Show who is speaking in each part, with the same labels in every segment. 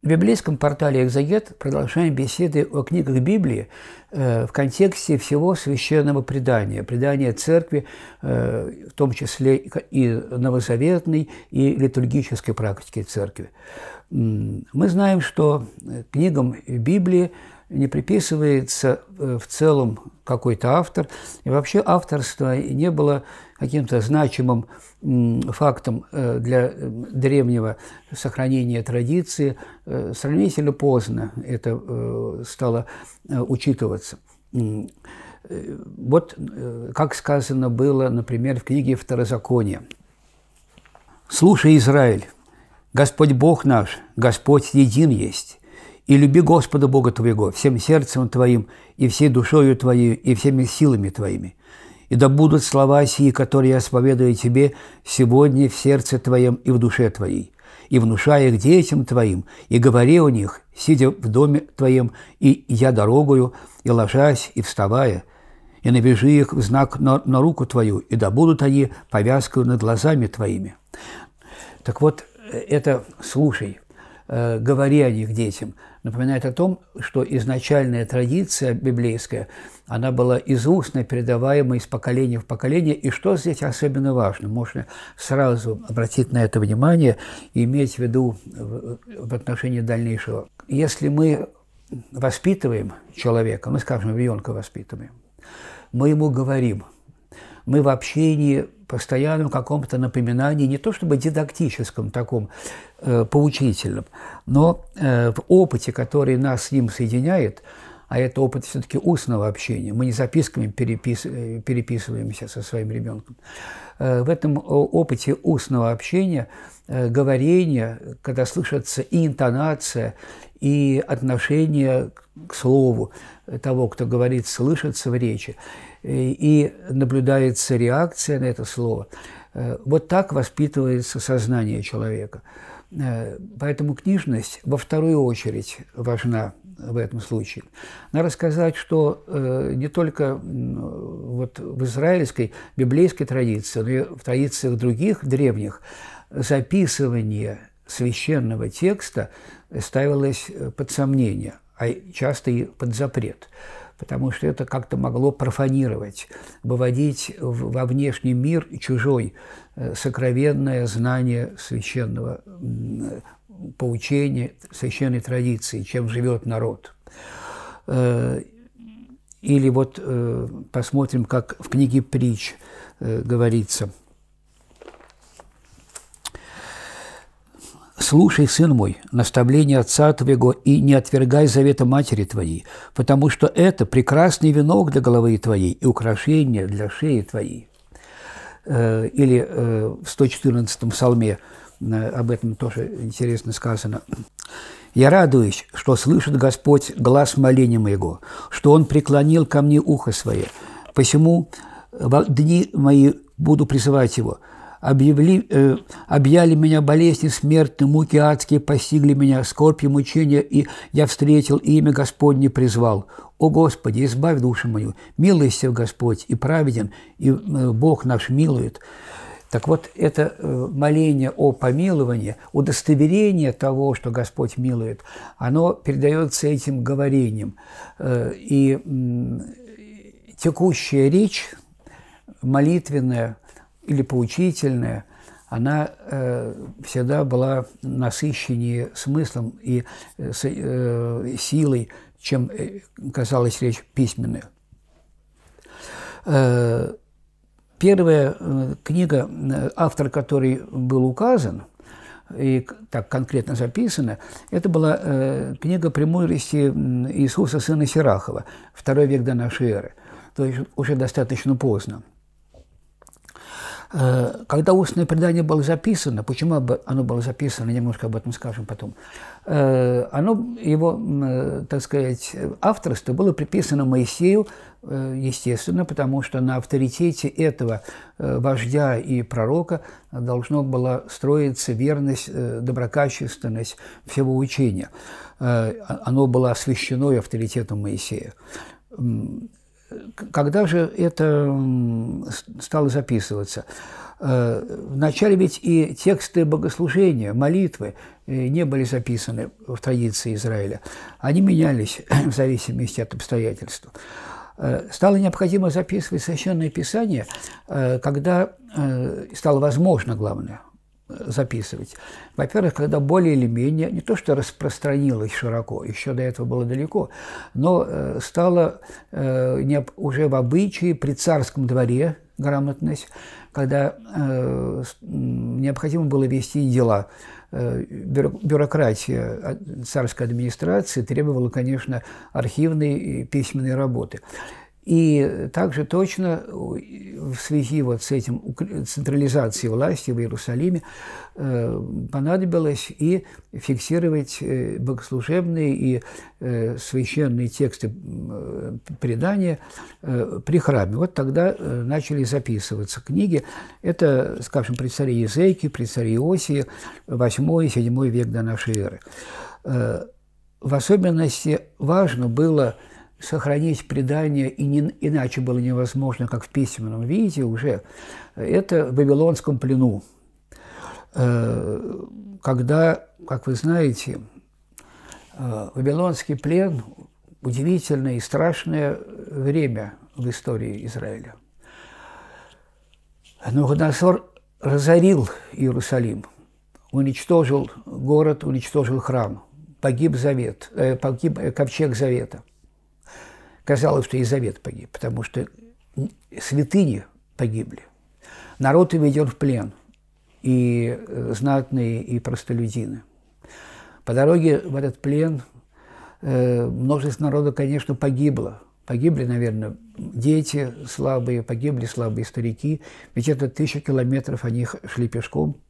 Speaker 1: В библейском портале Экзагет продолжаем беседы о книгах Библии э, в контексте всего священного предания, предания церкви, э, в том числе и новозаветной, и литургической практики церкви. Мы знаем, что книгам Библии – не приписывается э, в целом какой-то автор. И вообще авторство не было каким-то значимым фактом э, для э, древнего сохранения традиции. Сравнительно поздно это стало учитываться. Вот как сказано было, например, в книге «Второзаконие». «Слушай, Израиль, Господь Бог наш, Господь един есть, и люби Господа Бога твоего всем сердцем твоим, и всей душою твоей, и всеми силами твоими. И да будут слова сии, которые я споведую тебе сегодня в сердце твоем и в душе твоей, и внушая их детям твоим, и говори о них, сидя в доме твоем, и я дорогою, и ложась, и вставая, и навяжи их в знак на, на руку твою, и да будут они повязкою над глазами твоими». Так вот, э, это слушай – Э, говори о них детям, напоминает о том, что изначальная традиция библейская, она была из устно передаваема из поколения в поколение. И что здесь особенно важно? Можно сразу обратить на это внимание и иметь в виду в отношении дальнейшего. Если мы воспитываем человека, мы, скажем, ребенка воспитываем, мы ему говорим – мы в общении постоянном каком-то напоминании, не то чтобы дидактическом таком, э, поучительном, но э, в опыте, который нас с ним соединяет, а это опыт все-таки устного общения. Мы не записками перепис... Э, переписываемся со своим ребенком. Э, в этом опыте устного общения, э, говорения, когда слышатся и интонация, и отношение к слову того, кто говорит, слышится в речи. Э, и наблюдается реакция на это слово. Э, вот так воспитывается сознание человека. Э, поэтому книжность во вторую очередь важна в этом случае. Надо рассказать, что не только вот в израильской, библейской традиции, но и в традициях других древних записывание священного текста ставилось под сомнение, а часто и под запрет потому что это как-то могло профанировать, выводить во внешний мир чужой э, сокровенное знание священного поучения, священной традиции, чем живет народ. Э, или вот э, посмотрим, как в книге «Притч» говорится – «Слушай, сын мой, наставление отца твоего, и не отвергай завета матери твоей, потому что это прекрасный венок для головы твоей и украшение для шеи твоей». Э, или э, в 114-м псалме э, об этом тоже интересно сказано. «Я радуюсь, что слышит Господь глаз моления моего, что Он преклонил ко мне ухо свое, посему в дни мои буду призывать Его, объявли, э, объяли меня болезни смертные, муки адские постигли меня, скорби, мучения, и я встретил, и имя Господне призвал. О Господи, избавь душу мою, милостив Господь и праведен, и э, Бог наш милует». Так вот, это э, моление о помиловании, удостоверение того, что Господь милует, оно передается этим говорением. Э, и текущая речь молитвенная – или поучительная, она э, всегда была насыщеннее смыслом и э, э силой, чем э, казалась речь письменная. Э, первая э, книга, автор которой был указан, и так конкретно записано, это была э, книга «Премудрости Иисуса, сына Сирахова», второй век до нашей эры, то есть уже достаточно поздно. Э, когда устное предание было записано, почему оно было записано, немножко об этом скажем потом, э, оно, его, э, так сказать, авторство было приписано Моисею, естественно, потому что на авторитете этого вождя и пророка должно было строиться верность, доброкачественность всего учения. Оно было освящено авторитетом Моисея когда же это стало записываться? Э, вначале ведь и тексты богослужения, молитвы э, не были записаны в традиции Израиля. Они менялись в зависимости от обстоятельств. Э, стало необходимо записывать священное писание, когда стало возможно, главное, записывать. Во-первых, когда более или менее, не то что распространилось широко, еще до этого было далеко, но э, стало э, уже в обычае при царском дворе грамотность, когда э, необходимо было вести дела. Бюрократия царской администрации требовала, конечно, архивной и письменной работы. И также точно в связи вот с этим централизацией власти в Иерусалиме э, понадобилось и фиксировать э, богослужебные и э, священные тексты предания при храме. Вот тогда начали записываться книги. Это, скажем, при царе Езейке, при царе Иосии, 8-7 век до нашей эры. В особенности важно было – сохранить предание, и не, иначе было невозможно, как в письменном виде уже, э, это в Вавилонском плену. Э, когда, как вы знаете, э, Вавилонский плен – удивительное и страшное время в истории Израиля. Но Навуходоносор разорил Иерусалим, уничтожил город, уничтожил храм, погиб завет, погиб ковчег завета – казалось, что и завет погиб, потому что святыни погибли. Народ уведен в плен, и э, знатные, и простолюдины. По дороге в этот плен э, множество народа, конечно, погибло. Погибли, наверное, дети слабые, погибли слабые старики, ведь это тысяча километров они шли пешком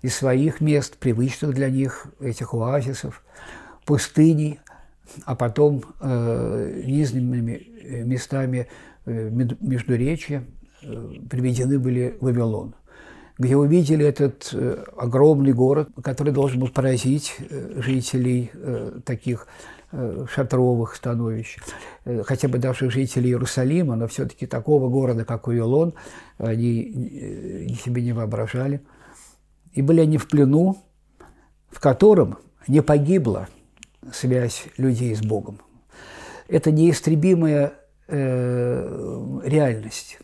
Speaker 1: из своих мест, привычных для них, этих оазисов, пустыней, а потом э, низными э, местами э, Междуречья э, приведены были Вавилон, где увидели этот э, огромный город, который должен был поразить э, жителей э, таких э, шатровых становищ, э, хотя бы даже жителей Иерусалима, но все-таки такого города, как Вавилон, они э, себе не воображали. И были они в плену, в котором не погибло – связь людей с Богом. Это неистребимая э, реальность.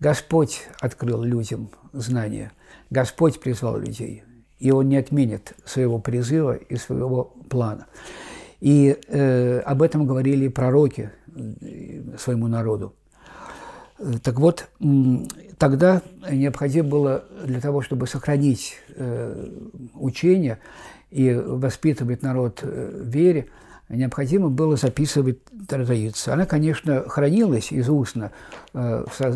Speaker 1: Господь открыл людям знания, Господь призвал людей, и Он не отменит своего призыва и своего плана. И э, об этом говорили пророки э, своему народу. Так вот, тогда необходимо было для того, чтобы сохранить э, учение, и воспитывать народ э, в вере, необходимо было записывать Тартаицу. Она, конечно, хранилась из устно э, э,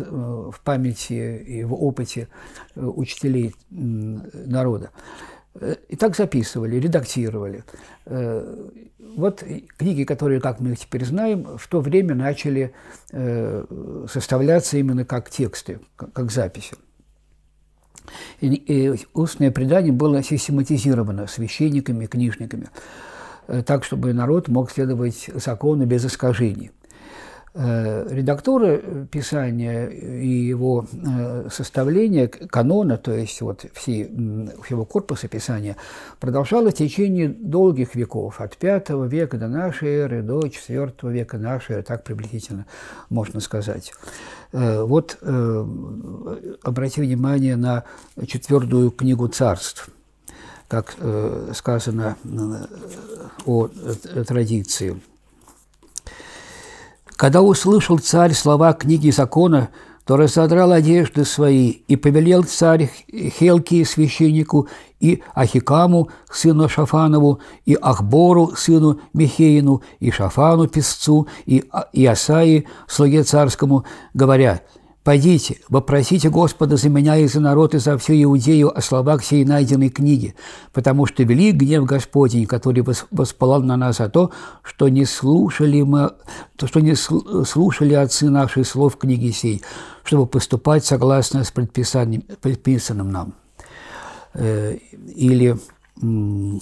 Speaker 1: в памяти и в опыте учителей народа. И так записывали, редактировали. Вот книги, которые, как мы их теперь знаем, в то время начали составляться именно как тексты, как записи. И устное предание было систематизировано священниками, книжниками, э, так, чтобы народ мог следовать закону без искажений. Э, редактора э, Писания и его э, составления канона, то есть вот все, всего корпуса Писания, продолжалось в течение долгих веков, от V века до нашей эры, до IV века нашей эры, так приблизительно можно сказать. Вот обратите внимание на четвертую книгу царств – как сказано о традиции. Когда услышал царь слова книги закона, то разодрал одежды свои и повелел царь Хелкии священнику и Ахикаму, сыну Шафанову, и Ахбору, сыну Михеину, и Шафану, песцу, и а-, Иосаи, слуге царскому, говоря, «Пойдите, вопросите Господа за меня и за народ и за всю Иудею о словах сей найденной книги, потому что велик гнев Господень, который воспалал на нас за то, что не слушали мы, то, что не слушали отцы наших слов книги сей, чтобы поступать согласно с предписанием, предписанным нам». Э, или в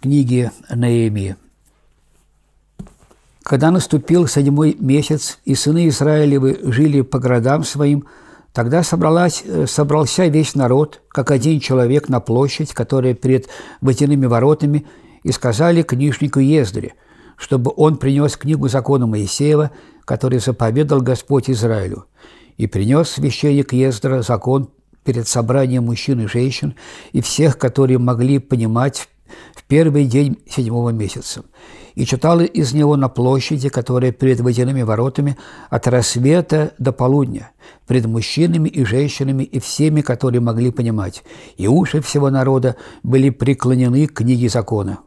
Speaker 1: книге Наемии. Когда наступил седьмой месяц, и сыны Израилевы жили по городам своим, тогда собралась, э, собрался весь народ, как один человек на площадь, которая перед водяными воротами, и сказали книжнику Ездре, чтобы он принес книгу закона Моисеева, который заповедал Господь Израилю. И принес священник Ездра закон перед собранием мужчин и женщин и всех, которые могли понимать в первый день седьмого месяца и читала из него на площади, которая перед водяными воротами от рассвета до полудня, пред мужчинами и женщинами и всеми, которые могли понимать, и уши всего народа были преклонены к книге закона.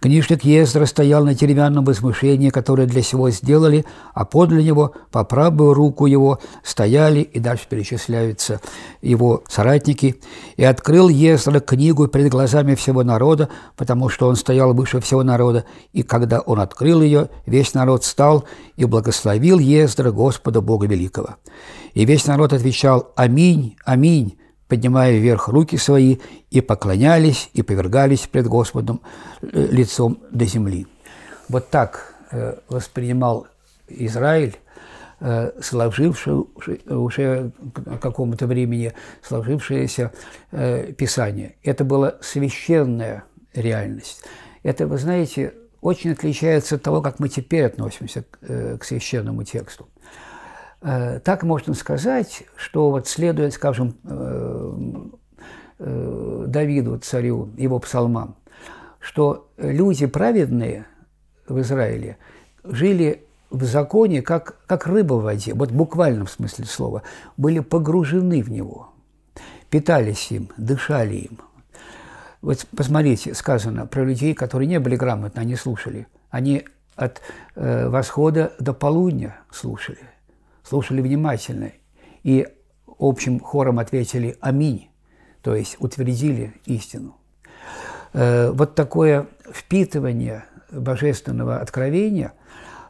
Speaker 1: Книжник Ездра стоял на деревянном возмышлении, которое для сего сделали, а подле него, по правую руку его, стояли, и дальше перечисляются его соратники. И открыл Ездра книгу перед глазами всего народа, потому что он стоял выше всего народа. И когда он открыл ее, весь народ стал и благословил Ездра Господа Бога Великого. И весь народ отвечал «Аминь, аминь» поднимая вверх руки свои, и поклонялись, и повергались пред Господом э, лицом до земли. Вот так э, воспринимал Израиль э, сложившее уже какому-то времени сложившееся Писание. Это была священная реальность. Это, вы знаете, очень отличается от того, как мы теперь относимся к священному тексту. Э, так можно сказать, что вот следует, скажем, э, э, Давиду, царю, его псалмам, что люди праведные в Израиле жили в законе, как, как рыба в воде, вот в буквальном смысле слова, были погружены в него, питались им, дышали им. Вот посмотрите, сказано про людей, которые не были грамотны, они слушали. Они от э, восхода до полудня слушали – слушали внимательно и общим хором ответили «Аминь», то есть утвердили истину. Э, вот такое впитывание божественного откровения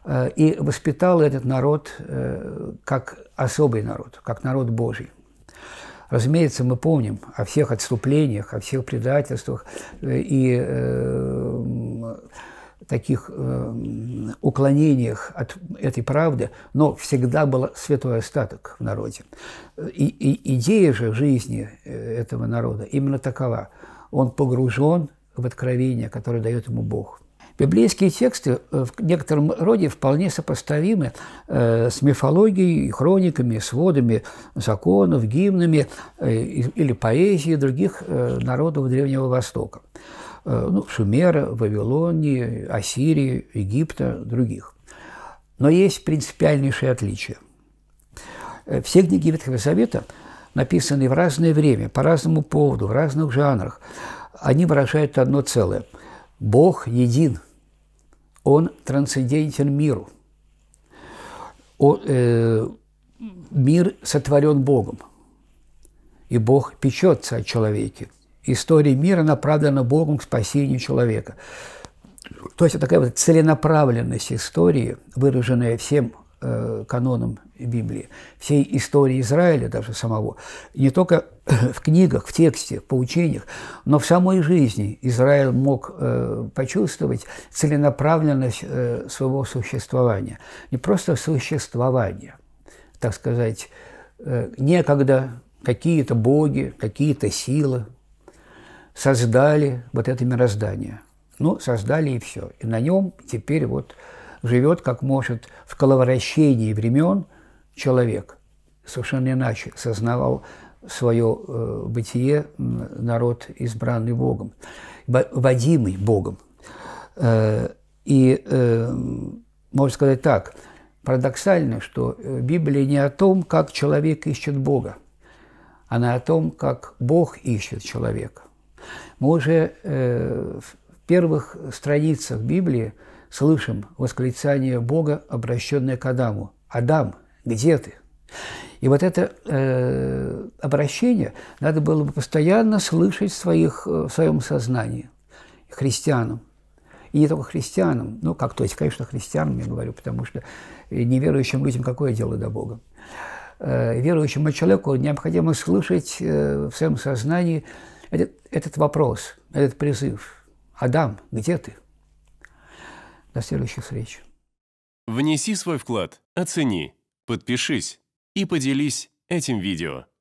Speaker 1: э, и воспитало этот народ э, как особый народ, как народ Божий. Разумеется, мы помним о всех отступлениях, о всех предательствах и таких э, уклонениях от этой правды, но всегда был святой остаток в народе. И, и идея же жизни э, этого народа именно такова. Он погружен в откровение, которое дает ему Бог. Библейские тексты э, в некотором роде вполне сопоставимы э, с мифологией, хрониками, сводами законов, гимнами или поэзией других народов Древнего Востока. Э, ну, Шумера, Вавилонии, Ассирии, Египта, других. Но есть принципиальнейшие отличия. Э, все книги Ветхого Завета написаны в разное время, по разному поводу, в разных жанрах. Они выражают одно целое. Бог един. Он трансцендентен миру. Он, э, мир сотворен Богом. И Бог печется о человеке – истории мира направлена Богом к спасению человека. То есть такая вот целенаправленность истории, выраженная всем э, каноном Библии, всей истории Израиля даже самого, не только в книгах, в тексте, в поучениях, но в самой жизни Израиль мог э, почувствовать целенаправленность э, своего существования. Не просто существования, так сказать, э, некогда какие-то боги, какие-то силы, создали вот это мироздание. Ну, создали и все. И на нем теперь вот живет, как может, в коловращении времен человек. Совершенно иначе сознавал свое э, бытие народ, избранный Богом, водимый Богом. Э, и э, можно сказать так, парадоксально, что э, Библия не о том, как человек ищет Бога, она о том, как Бог ищет человека. Мы уже э, в первых страницах Библии слышим восклицание Бога, обращенное к Адаму. «Адам, где ты?» И вот это э, обращение надо было бы постоянно слышать в, своих, э, в своем сознании христианам. И не только христианам, ну, как то есть, конечно, христианам я говорю, потому что неверующим людям какое дело до Бога? Э, верующему человеку необходимо слышать э, в своем сознании этот, этот вопрос, этот призыв. Адам, где ты? До следующих встреч. Внеси свой вклад, оцени, подпишись и поделись этим видео.